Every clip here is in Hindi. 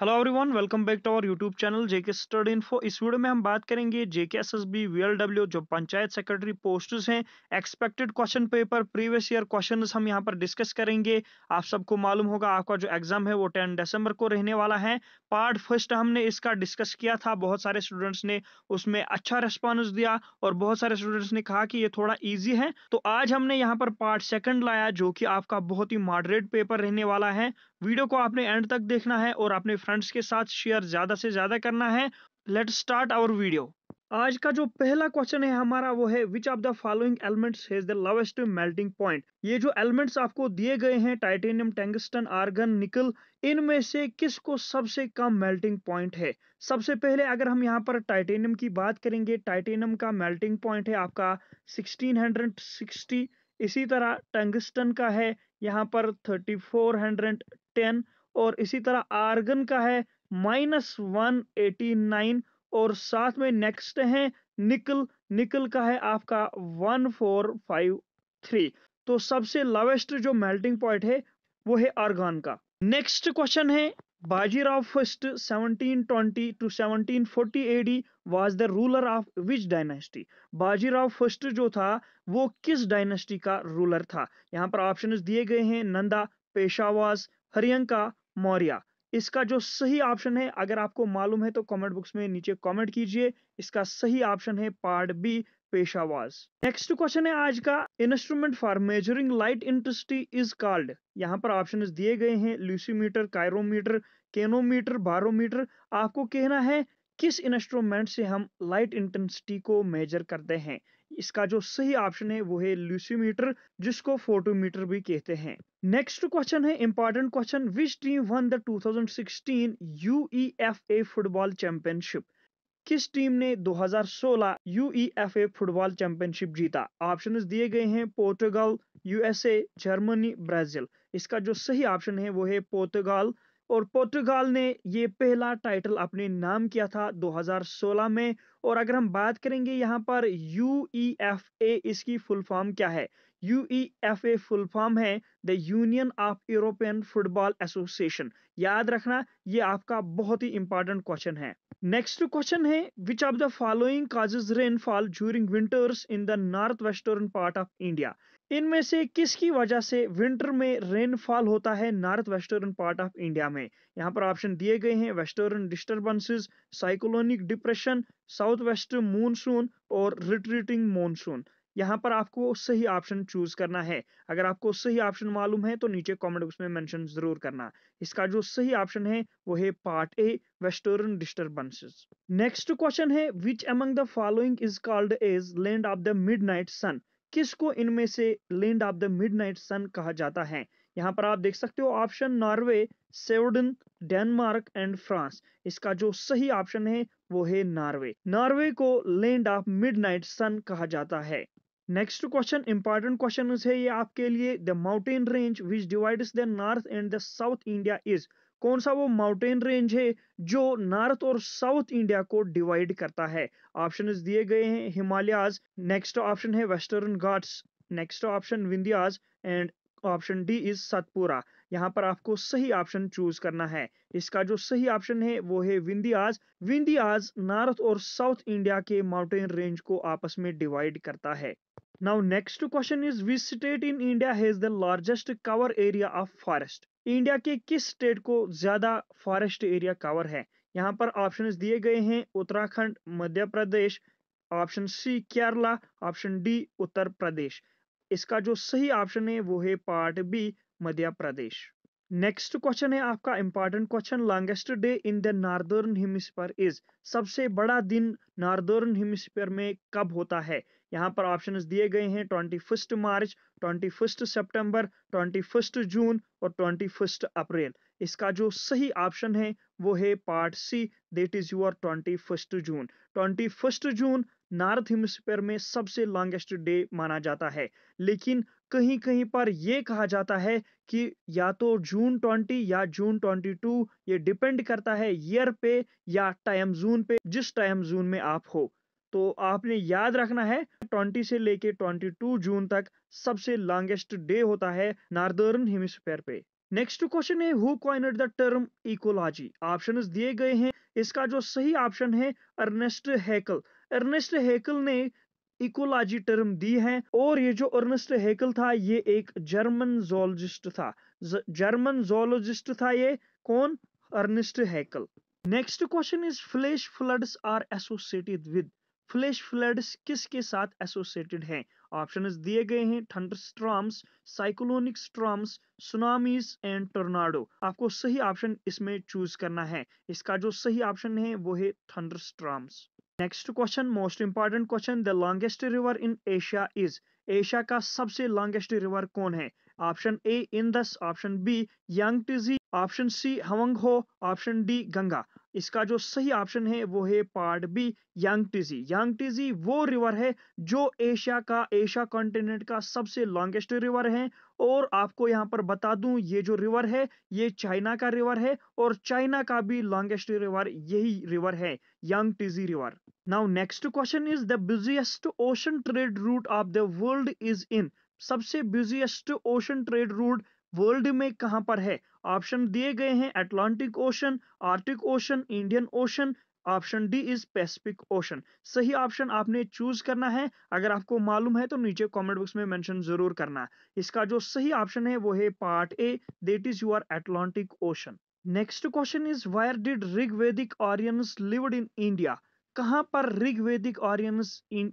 Hello everyone welcome back to our YouTube channel JK study info इस वीडियो में हम बात करेंगे जेके एस एस जो पंचायत सेक्रेटरी पोस्ट्स हैं expected question paper previous year question हम यहां पर डिस्कस करेंगे आप सबको मालूम होगा आपका जो एग्जाम है वो टेन दिसंबर को रहने वाला है पार्ट फर्स्ट हमने इसका डिस्कस किया था बहुत सारे स्टूडेंट्स ने उसमें अच्छा रिस्पॉन्स दिया और बहुत सारे स्टूडेंट्स ने कहा कि ये थोड़ा ईजी है तो आज हमने यहाँ पर पार्ट सेकेंड लाया जो कि आपका बहुत ही मॉडरेट पेपर रहने वाला है वीडियो को आपने एंड तक देखना है और अपने फ्रेंड्स के साथ शेयर ज़्यादा से ज़्यादा करना है लेट स्टार्ट आवर वीडियो आज का जो पहला क्वेश्चन है हमारा वो है which of the following elements has the lowest melting point ये जो एलिमेंट्स आपको दिए गए हैं टाइटेनियम टेंगस्टन आर्गन निकल इनमें से किसको सबसे कम मेल्टिंग पॉइंट है सबसे पहले अगर हम यहाँ पर टाइटेनियम की बात करेंगे टाइटेनियम का मेल्टिंग पॉइंट है आपका सिक्सटीन इसी तरह टंगस्टन का है यहाँ पर थर्टी टेन और इसी तरह आर्गन का है माइनस वन एटी नाइन और साथ में नेक्स्ट है निकल निकल का है आपका वन फोर फाइव थ्री तो सबसे लोवेस्ट जो मेल्टिंग पॉइंट है वो है आर्गन का नेक्स्ट क्वेश्चन है Bajirao first 1720 to 1740 AD was the ruler of which dynasty Bajirao first जो था वो किस डायनेस्टी का रूलर था यहाँ पर ऑप्शन दिए गए हैं नंदा पेशावास हरियंका मौर्य इसका जो सही ऑप्शन है अगर आपको मालूम है तो कमेंट बॉक्स में नीचे कमेंट कीजिए इसका सही ऑप्शन है part B Peshwas next question है आज का instrument for measuring light intensity is called यहाँ पर ऑप्शन दिए गए हैं ल्यूसीमीटर कायरोमीटर केनोमीटर बारोमीटर आपको कहना है किस इंस्ट्रूमेंट से हम लाइट इंटेंसिटी को मेजर करते हैं इसका जो सही ऑप्शन है वो है ल्यूसीमीटर जिसको फोटोमीटर भी कहते हैं नेक्स्ट क्वेश्चन है important question which team won the 2016 UEFA football championship किस टीम ने 2016 यूईएफए फुटबॉल चैंपियनशिप जीता ऑप्शन दिए गए हैं पोर्टुगल यूएसए जर्मनी ब्राजील इसका जो सही ऑप्शन है वो है पोर्तुगाल और पुर्तगाल ने ये पहला टाइटल अपने नाम किया था 2016 में और अगर हम बात करेंगे यहाँ पर यू ई एफ ए इसकी फुल फॉर्म क्या है U E F A full form है the union of European football association याद रखना ये आपका बहुत ही इंपॉर्टेंट क्वेश्चन है नेक्स्ट क्वेश्चन है which of the following causes rainfall during winters in the north western part of India इनमें से किसकी वजह से विंटर में रेनफॉल होता है north western part of India में यहाँ पर ऑप्शन दिए गए हैं western disturbances cyclonic depression south west monsoon और रिट्रीटिंग मानसून यहाँ पर आपको सही ऑप्शन चूज करना है अगर आपको सही ऑप्शन मालूम है तो नीचे कमेंट बॉक्स में मेंशन जरूर करना इसका जो सही ऑप्शन है वो है part A western disturbances next question है which among the following is called as land of the midnight sun किसको इनमें से land of the midnight sun कहा जाता है यहाँ पर आप देख सकते हो option Norway Sweden Denmark and France इसका जो सही ऑप्शन है वो है नॉर्वे नॉर्वे को लैंड ऑफ मिडनाइट सन कहा जाता है नेक्स्ट क्वेश्चन इंपॉर्टेंट क्वेश्चन है ये आपके लिए the mountain range which divides the north and the south India is कौन सा वो माउंटेन रेंज है जो नॉर्थ और साउथ इंडिया को डिवाइड करता है ऑप्शन दिए गए हैं हिमालयाज नेक्स्ट ऑप्शन है western Ghats next option Vindhyas and option D is Satpura यहाँ पर आपको सही ऑप्शन चूज करना है इसका जो सही ऑप्शन है वो है विंध्याज विंध्याज नॉर्थ और साउथ इंडिया के माउंटेन रेंज को आपस में डिवाइड करता है now next question is which state in India has the largest cover area of forest India के किस स्टेट को ज़्यादा फॉरेस्ट एरिया कवर है यहाँ पर ऑप्शन दिए गए हैं Uttarakhand Madhya Pradesh option C Kerala option D Uttar Pradesh इसका जो सही ऑप्शन है वो है part B Madhya Pradesh next question है आपका important question longest day in the northern hemisphere is सबसे बड़ा दिन नॉर्दर्न हेमिस्फीयर में कब होता है यहाँ पर ऑप्शंस दिए गए हैं twenty first March twenty first September twenty first June और ट्वेंटी फर्स्ट अप्रैल इसका जो सही ऑप्शन है वो है part C that is your twenty first June twenty first June north hemisphere में सबसे लॉन्गेस्ट डे माना जाता है लेकिन कहीं कहीं पर यह कहा जाता है कि या तो जून 20 या जून 22 ये डिपेंड करता है ईयर पे या टाइम जून पे जिस टाइम जून में आप हो तो आपने याद रखना है 20 से लेके 22 जून तक सबसे लॉन्गेस्ट डे होता है नॉर्दर्न हेमिस्फेयर पे नेक्स्ट क्वेश्चन है who coined the term ecology option दिए गए हैं इसका जो सही ऑप्शन है अर्नेस्ट हैकल अर्नेस्ट हैकल ने इकोलॉजी टर्म दी है और ये जो अर्नेस्ट हैकल था ये एक जर्मन जोलॉजिस्ट था जर्मन जोलॉजिस्ट था ये कौन Ernest Haeckel next question is flash floods are associated with flash floods किसके साथ एसोसिएटेड हैं ऑप्शन दिए गए हैं thunderstorms cyclonic storms tsunamis and tornado आपको सही ऑप्शन इसमें चूज करना है इसका जो सही ऑप्शन है वो है thunderstorms next question most important question the longest river in Asia is Asia का सबसे लॉन्गेस्ट रिवर कौन है option A Indus option B Yangtze option C Hwang Ho option D Ganga इसका जो सही ऑप्शन है वो है पार्ट बी यांगटीजी यांगटीजी वो रिवर है जो एशिया का एशिया कॉन्टिनेंट का सबसे लॉन्गेस्ट रिवर है और आपको यहाँ पर बता दूं ये जो रिवर है ये चाइना का रिवर है और चाइना का भी लॉन्गेस्ट रिवर यही रिवर है Yangtze river now next question is the busiest ocean trade route of the world is इन सबसे busiest ocean trade route world में कहां पर है ऑप्शन दिए गए हैं Atlantic ocean Arctic ocean Indian ocean option D is Pacific ocean सही ऑप्शन आपने चूज करना है अगर आपको मालूम है तो नीचे कमेंट बॉक्स में मेंशन जरूर करना इसका जो सही ऑप्शन है वो है part A that is your Atlantic ocean next question is where did Rig Vedic Aryan lived in India कहां पर ऋग्वेदिक आर्यंस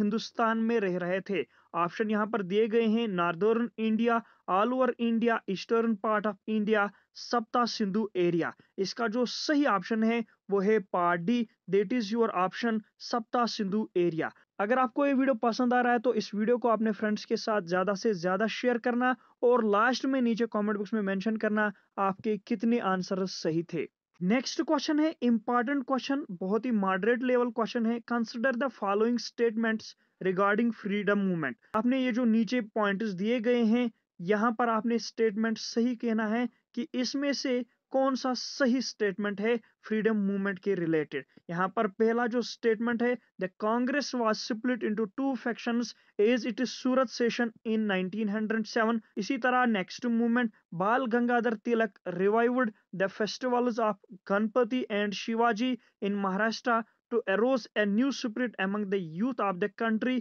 हिंदुस्तान में रह रहे थे ऑप्शन यहां पर दिए गए हैं northern India all over India eastern part of India Sapta Sindhu area इसका जो सही ऑप्शन है वो है part D that is your option Sapta Sindhu area अगर आपको ये वीडियो पसंद आ रहा है तो इस वीडियो को अपने फ्रेंड्स के साथ ज़्यादा से ज़्यादा शेयर करना और लास्ट में नीचे कॉमेंट बॉक्स में मैंशन करना आपके कितने आंसर सही थे नेक्स्ट क्वेश्चन है इंपॉर्टेंट क्वेश्चन बहुत ही मॉडरेट लेवल क्वेश्चन है consider the following statements regarding freedom movement आपने ये जो नीचे पॉइंट्स दिए गए हैं यहाँ पर आपने स्टेटमेंट सही कहना है कि इसमें से कौन सा सही स्टेटमेंट है फ्रीडम मूवमेंट के रिलेटेड यहाँ पर पहला जो स्टेटमेंट है the Congress was split into two factions as it is Surat session in 1907 इसी तरह नेक्स्ट मूवमेंट बाल गंगाधर तिलक revived the festivals of Ganpati and Shivaji in Maharashtra to arouse a new spirit among the youth of the country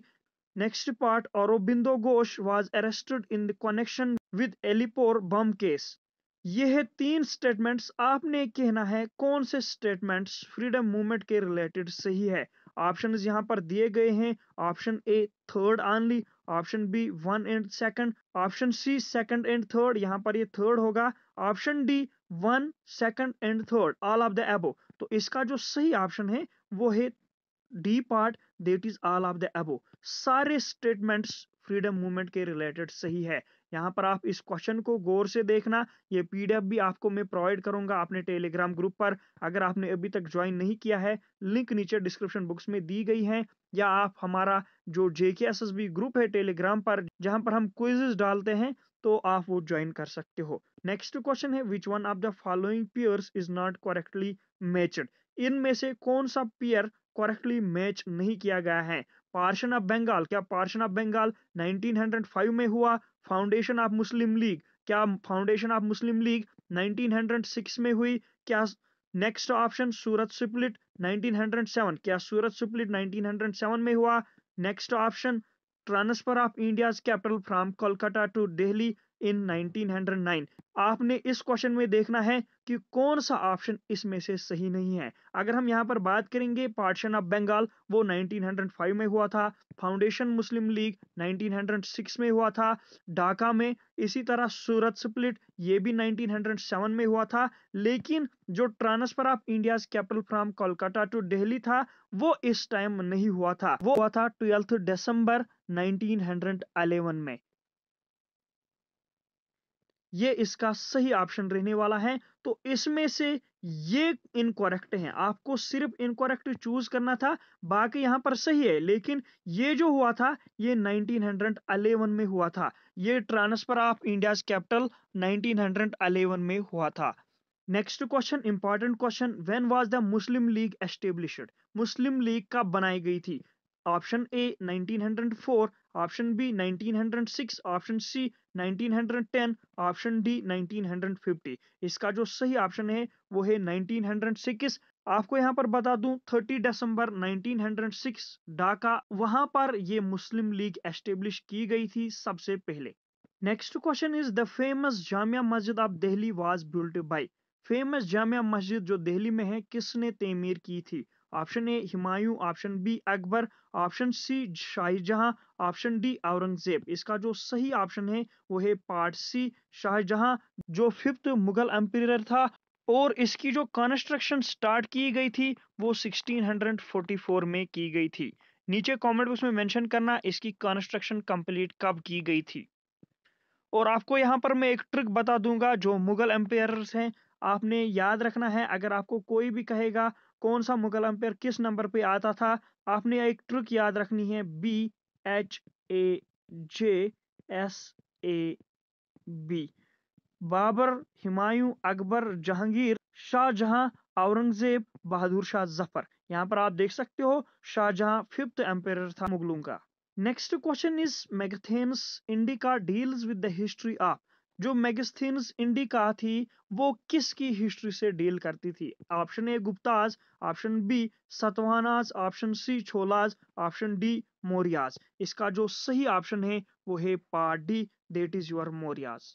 next part Aurobindo Ghosh was arrested in the connection with एलिपोर bomb case यह तीन स्टेटमेंट्स आपने कहना है कौन से स्टेटमेंट्स फ्रीडम मूवमेंट के रिलेटेड सही है ऑप्शन यहाँ पर दिए गए हैं option A third only option B one and second option C second and third यहाँ पर ये थर्ड होगा option D one second and third all of the above तो इसका जो सही ऑप्शन है वो है D part that is all of the above सारे स्टेटमेंट्स फ्रीडम मूवमेंट के रिलेटेड सही है यहाँ पर आप इस क्वेश्चन को गौर से देखना ये पीडीएफ भी आपको मैं प्रोवाइड करूंगा अपने टेलीग्राम ग्रुप पर अगर आपने अभी तक ज्वाइन नहीं किया है लिंक नीचे डिस्क्रिप्शन बुक्स में दी गई है या आप हमारा जो जेके एस ग्रुप है टेलीग्राम पर जहाँ पर हम क्विजेज डालते हैं तो आप वो ज्वाइन कर सकते हो नेक्स्ट क्वेश्चन है which one of the following pairs is not correctly matched इनमें से कौन सा पियर करेक्टली मैच नहीं किया गया है पार्शन ऑफ बंगाल क्या पार्शन ऑफ बंगाल 1905 में हुआ फाउंडेशन ऑफ मुस्लिम लीग क्या फाउंडेशन ऑफ मुस्लिम लीग 1906 में हुई क्या नेक्स्ट ऑप्शन सूरत सुप्लिट 1907 क्या सूरत सुप्लिट 1907 में हुआ next option transfer of India's capital from Kolkata to Delhi in 1909 आपने इस क्वेश्चन में देखना है कि कौन सा ऑप्शन इसमें से सही नहीं है अगर हम यहाँ पर बात करेंगे पार्टीशन ऑफ बंगाल वो 1905 में हुआ था फाउंडेशन मुस्लिम लीग 1906 में हुआ था ढाका में इसी तरह सूरत स्प्लिट ये भी 1907 में हुआ था लेकिन जो transfer of India capital from Kolkata to Delhi था वो इस टाइम नहीं हुआ था वो हुआ था ट्वेल्थ दिसंबर 1911 में ये इसका सही ऑप्शन रहने वाला है तो इसमें से ये इनकोरेक्ट है आपको सिर्फ इनकोरेक्ट चूज करना था बाकी यहां पर सही है लेकिन ये जो हुआ था ये 1911 में हुआ था ये ट्रांसफर ऑफ इंडिया कैपिटल 1911 में हुआ था next question important question when was the Muslim League established Muslim League कब बनाई गई थी option A 1904, option B 1906, option C 1910, option D 1950. इसका जो सही ऑप्शन है वो है 1906. आपको यहाँ पर बता दूं 30 दिसंबर 1906 ढाका वहां पर ये मुस्लिम लीग एस्टेब्लिश की गई थी सबसे पहले next question is the famous Jamia Masjid of Delhi was built by famous Jamia Masjid जो दिल्ली में है किसने तमीर की थी option A Humayun option B Akbar option C Shahjahan option D Aurangzeb इसका जो सही ऑप्शन है वो है पार्ट सी शाहजहां जो फिफ्थ मुगल एम्पीरियर था और इसकी जो कंस्ट्रक्शन स्टार्ट की गई थी वो 1644 में की गई थी नीचे कमेंट बॉक्स में मेंशन करना इसकी कंस्ट्रक्शन कंप्लीट कब की गई थी और आपको यहाँ पर मैं एक ट्रिक बता दूंगा जो मुगल एम्पायर हैं आपने याद रखना है अगर आपको कोई भी कहेगा कौन सा मुगल अंपायर किस नंबर पे आता था आपने एक ट्रिक याद रखनी है B H A J S A B Babur Humayun Akbar Jahangir Shahjahan Aurangzeb Bahadur Shah Zafar यहाँ पर आप देख सकते हो शाहजहां फिफ्थ एम्पेयर था मुगलों का next question is Megasthenes Indica deals with the history of जो मैगस्थीन्स इंडिका थी वो किसकी हिस्ट्री से डील करती थी option A Guptas option B Satavahanas option C Cholas option D Mauryas इसका जो सही ऑप्शन है वो है part D that is your Mauryas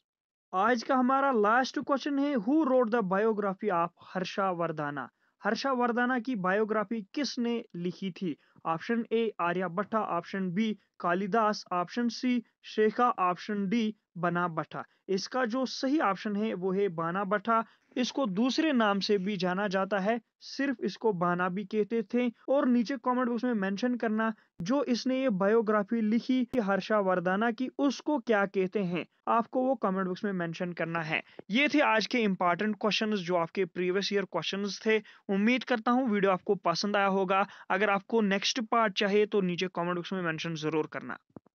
आज का हमारा लास्ट क्वेश्चन है who wrote the biography of Harsha Vardhana Harshavardhana की बायोग्राफी किसने लिखी थी option A Arya Bhatta option B Kalidas option C Shekha option D Bana Bhatta इसका जो सही ऑप्शन है वो है बाना भट्टा इसको दूसरे नाम से भी जाना जाता है सिर्फ इसको बाना भी कहते थे और नीचे कमेंट बॉक्स में मेंशन करना जो इसने ये बायोग्राफी लिखी हर्षा वर्दाना की उसको क्या कहते हैं आपको वो कमेंट बॉक्स में मेंशन करना है ये थे आज के इंपॉर्टेंट क्वेश्चंस जो आपके प्रीवियस ईयर क्वेश्चंस थे उम्मीद करता हूँ वीडियो आपको पसंद आया होगा अगर आपको नेक्स्ट पार्ट चाहिए तो नीचे कॉमेंट बॉक्स में मैंशन जरूर करना